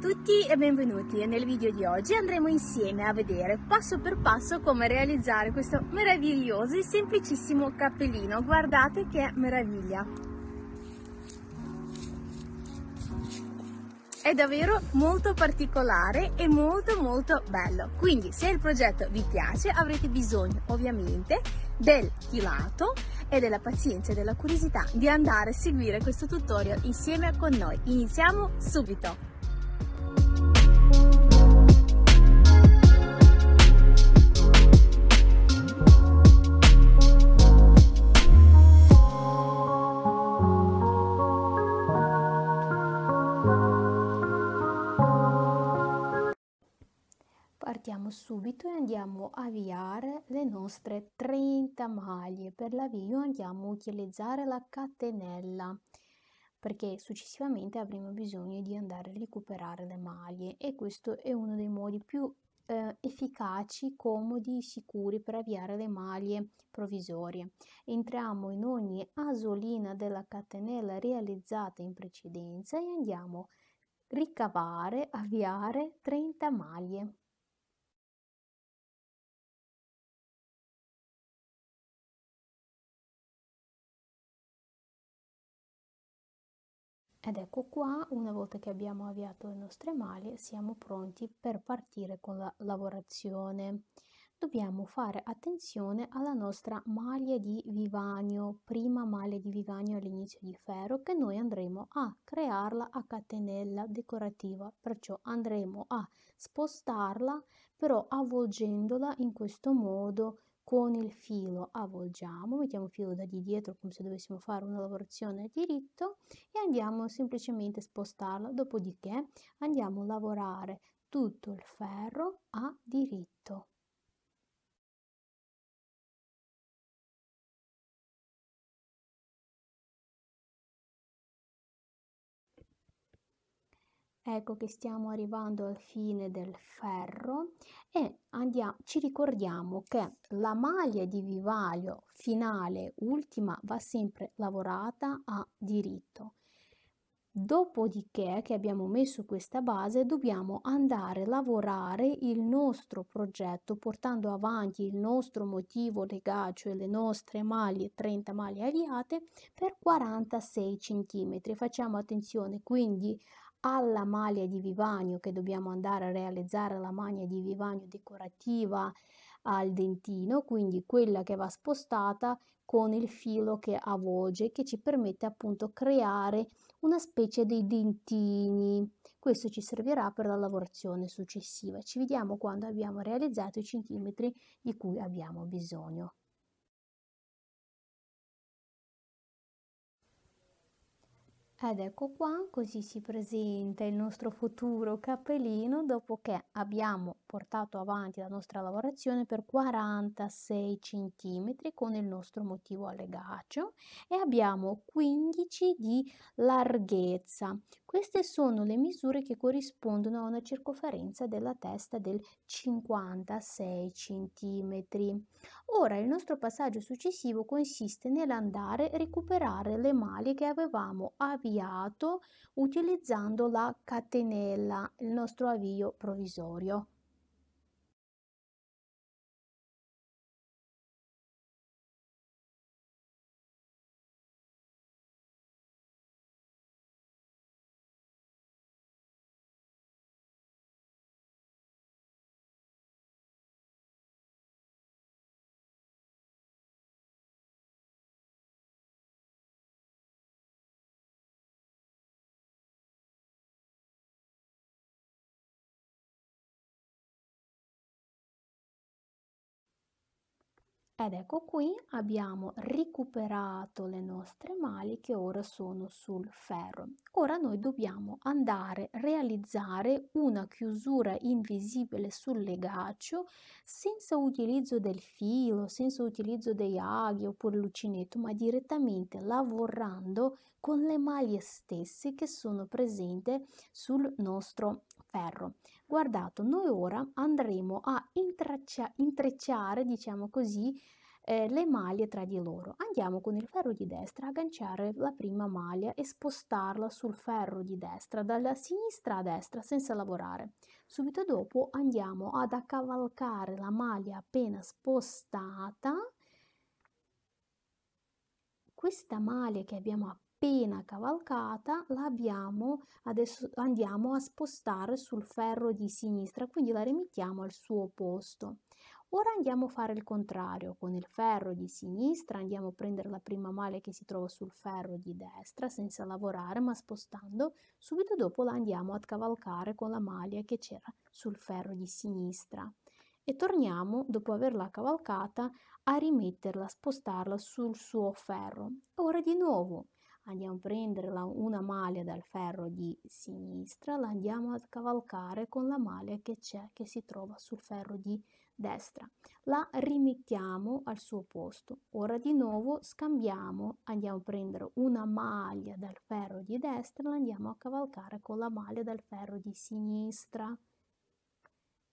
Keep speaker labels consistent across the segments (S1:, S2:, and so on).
S1: tutti e benvenuti nel video di oggi andremo insieme a vedere passo per passo come realizzare questo meraviglioso e semplicissimo cappellino. Guardate che meraviglia! È davvero molto particolare e molto molto bello. Quindi se il progetto vi piace avrete bisogno ovviamente del filato e della pazienza e della curiosità di andare a seguire questo tutorial insieme con noi. Iniziamo subito! vito e andiamo a avviare le nostre 30 maglie. Per l'avvio andiamo a utilizzare la catenella perché successivamente avremo bisogno di andare a recuperare le maglie e questo è uno dei modi più eh, efficaci, comodi, sicuri per avviare le maglie provvisorie. Entriamo in ogni asolina della catenella realizzata in precedenza e andiamo a ricavare, avviare 30 maglie. Ed ecco qua, una volta che abbiamo avviato le nostre maglie, siamo pronti per partire con la lavorazione. Dobbiamo fare attenzione alla nostra maglia di vivanio, prima maglia di vivanio all'inizio di ferro, che noi andremo a crearla a catenella decorativa, perciò andremo a spostarla, però avvolgendola in questo modo, con il filo avvolgiamo, mettiamo il filo da di dietro come se dovessimo fare una lavorazione a diritto e andiamo semplicemente a spostarlo, dopodiché andiamo a lavorare tutto il ferro a diritto. Ecco che stiamo arrivando al fine del ferro e andiamo, ci ricordiamo che la maglia di vivaglio finale, ultima, va sempre lavorata a diritto. Dopodiché che abbiamo messo questa base dobbiamo andare a lavorare il nostro progetto portando avanti il nostro motivo legato, e le nostre maglie 30 maglie avviate per 46 cm. Facciamo attenzione quindi alla maglia di vivagnio che dobbiamo andare a realizzare la maglia di vivagnio decorativa al dentino, quindi quella che va spostata con il filo che ha voce che ci permette appunto creare una specie di dentini. Questo ci servirà per la lavorazione successiva. Ci vediamo quando abbiamo realizzato i centimetri di cui abbiamo bisogno. Ed ecco qua, così si presenta il nostro futuro cappellino dopo che abbiamo portato avanti la nostra lavorazione per 46 cm con il nostro motivo a legaccio e abbiamo 15 di larghezza. Queste sono le misure che corrispondono a una circonferenza della testa del 56 cm. Ora il nostro passaggio successivo consiste nell'andare a recuperare le maglie che avevamo avviato avviato utilizzando la catenella, il nostro avvio provvisorio. Ed ecco qui abbiamo recuperato le nostre mali che ora sono sul ferro. Ora noi dobbiamo andare a realizzare una chiusura invisibile sul legaccio senza utilizzo del filo, senza utilizzo dei aghi oppure l'uncinetto, ma direttamente lavorando con le maglie stesse che sono presenti sul nostro ferro. Guardate, noi ora andremo a intreccia, intrecciare, diciamo così, eh, le maglie tra di loro. Andiamo con il ferro di destra a agganciare la prima maglia e spostarla sul ferro di destra, dalla sinistra a destra, senza lavorare. Subito dopo andiamo ad accavalcare la maglia appena spostata questa maglia che abbiamo appena appena cavalcata l'abbiamo, adesso andiamo a spostare sul ferro di sinistra, quindi la rimettiamo al suo posto. Ora andiamo a fare il contrario, con il ferro di sinistra andiamo a prendere la prima maglia che si trova sul ferro di destra senza lavorare ma spostando, subito dopo la andiamo a cavalcare con la maglia che c'era sul ferro di sinistra e torniamo dopo averla cavalcata a rimetterla, a spostarla sul suo ferro. Ora di nuovo andiamo a prendere la, una maglia dal ferro di sinistra, la andiamo a cavalcare con la maglia che c'è, che si trova sul ferro di destra. La rimettiamo al suo posto. Ora di nuovo scambiamo, andiamo a prendere una maglia dal ferro di destra, la andiamo a cavalcare con la maglia dal ferro di sinistra.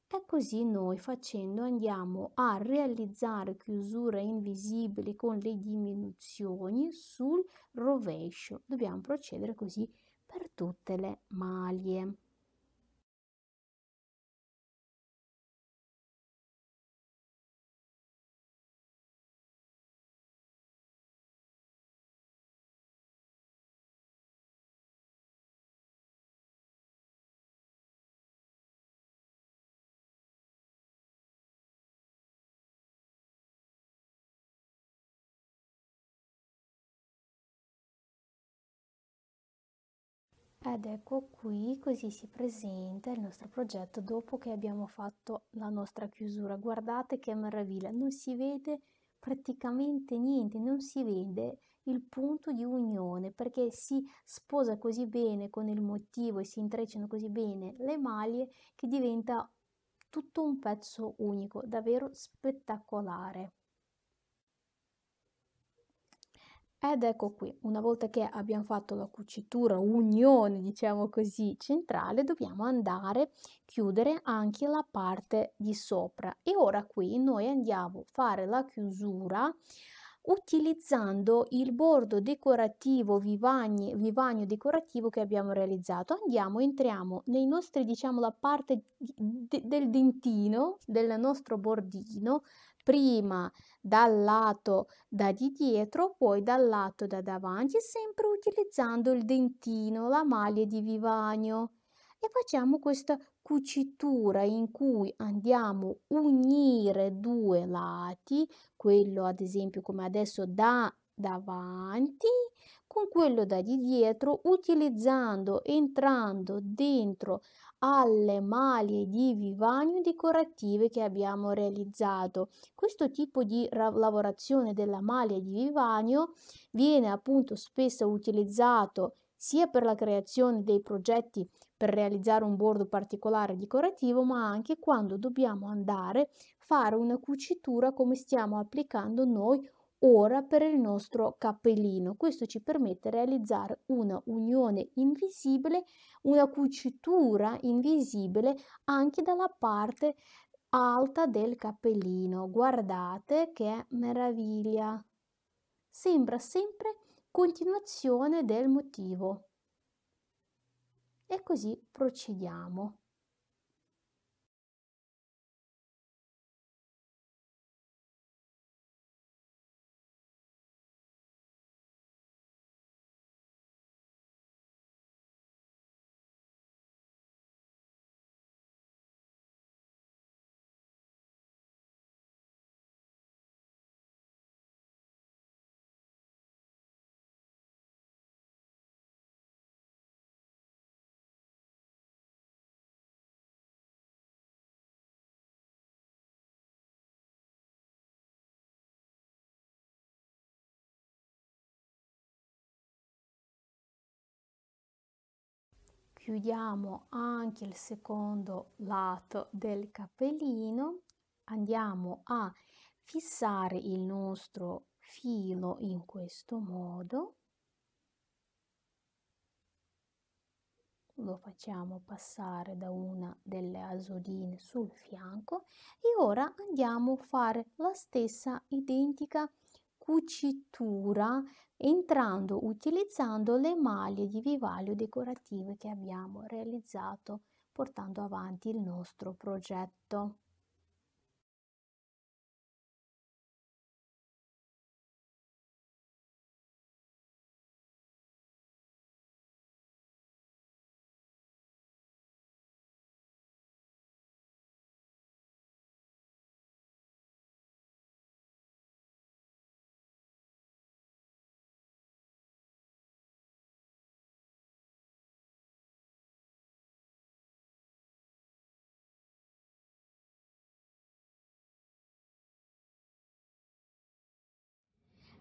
S1: E così noi facendo andiamo a realizzare chiusure invisibili con le diminuzioni sul rovescio. Dobbiamo procedere così per tutte le maglie. ed ecco qui così si presenta il nostro progetto dopo che abbiamo fatto la nostra chiusura guardate che meraviglia non si vede praticamente niente non si vede il punto di unione perché si sposa così bene con il motivo e si intrecciano così bene le maglie che diventa tutto un pezzo unico davvero spettacolare Ed ecco qui, una volta che abbiamo fatto la cucitura, unione, diciamo così, centrale, dobbiamo andare a chiudere anche la parte di sopra. E ora qui noi andiamo a fare la chiusura utilizzando il bordo decorativo, vivagni, vivagno decorativo che abbiamo realizzato. Andiamo, entriamo nei nostri, diciamo, la parte di, del dentino, del nostro bordino, prima dal lato da di dietro, poi dal lato da davanti, sempre utilizzando il dentino, la maglia di vivagno. E facciamo questa cucitura in cui andiamo a unire due lati, quello ad esempio come adesso da davanti con quello da di dietro utilizzando entrando dentro alle maglie di vivagne decorative che abbiamo realizzato. Questo tipo di lavorazione della maglia di vivagno viene appunto spesso utilizzato sia per la creazione dei progetti per realizzare un bordo particolare decorativo, ma anche quando dobbiamo andare a fare una cucitura come stiamo applicando noi ora per il nostro cappellino. Questo ci permette di realizzare una unione invisibile, una cucitura invisibile anche dalla parte alta del cappellino. Guardate che meraviglia! Sembra sempre continuazione del motivo. E così procediamo. chiudiamo anche il secondo lato del cappellino andiamo a fissare il nostro filo in questo modo lo facciamo passare da una delle asodine sul fianco e ora andiamo a fare la stessa identica cucitura entrando utilizzando le maglie di vivaio decorative che abbiamo realizzato portando avanti il nostro progetto.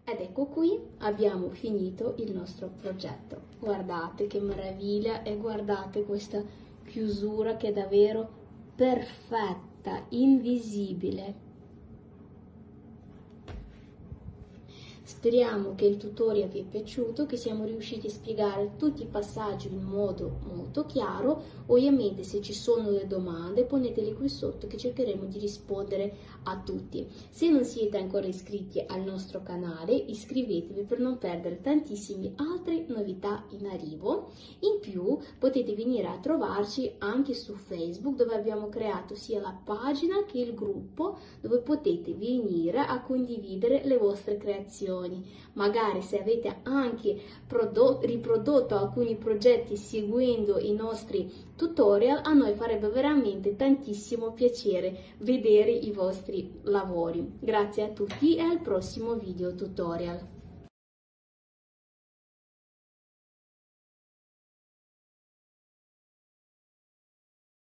S1: Ed ecco qui abbiamo finito il nostro progetto. Guardate che meraviglia e guardate questa chiusura che è davvero perfetta, invisibile. Speriamo che il tutorial vi è piaciuto, che siamo riusciti a spiegare tutti i passaggi in modo molto chiaro Ovviamente se ci sono delle domande ponetele qui sotto che cercheremo di rispondere a tutti. Se non siete ancora iscritti al nostro canale iscrivetevi per non perdere tantissime altre novità in arrivo. In più potete venire a trovarci anche su Facebook dove abbiamo creato sia la pagina che il gruppo dove potete venire a condividere le vostre creazioni. Magari se avete anche riprodotto alcuni progetti seguendo i nostri tutorial, a noi farebbe veramente tantissimo piacere vedere i vostri lavori. Grazie a tutti e al prossimo video tutorial.